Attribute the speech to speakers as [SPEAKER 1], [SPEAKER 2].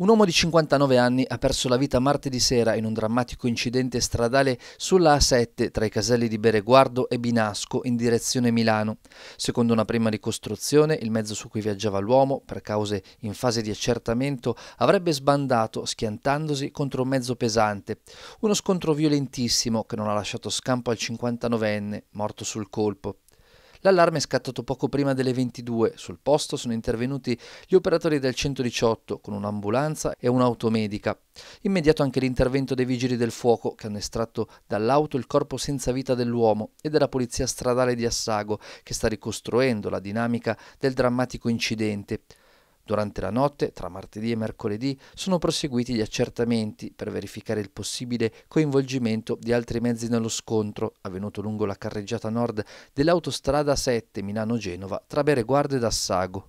[SPEAKER 1] Un uomo di 59 anni ha perso la vita martedì sera in un drammatico incidente stradale sulla A7 tra i caselli di Bereguardo e Binasco in direzione Milano. Secondo una prima ricostruzione, il mezzo su cui viaggiava l'uomo, per cause in fase di accertamento, avrebbe sbandato schiantandosi contro un mezzo pesante. Uno scontro violentissimo che non ha lasciato scampo al 59enne, morto sul colpo. L'allarme è scattato poco prima delle 22. Sul posto sono intervenuti gli operatori del 118 con un'ambulanza e un'automedica. Immediato anche l'intervento dei vigili del fuoco che hanno estratto dall'auto il corpo senza vita dell'uomo e della polizia stradale di Assago che sta ricostruendo la dinamica del drammatico incidente. Durante la notte, tra martedì e mercoledì, sono proseguiti gli accertamenti per verificare il possibile coinvolgimento di altri mezzi nello scontro avvenuto lungo la carreggiata nord dell'autostrada 7 Milano-Genova tra Bereguardo ed Assago,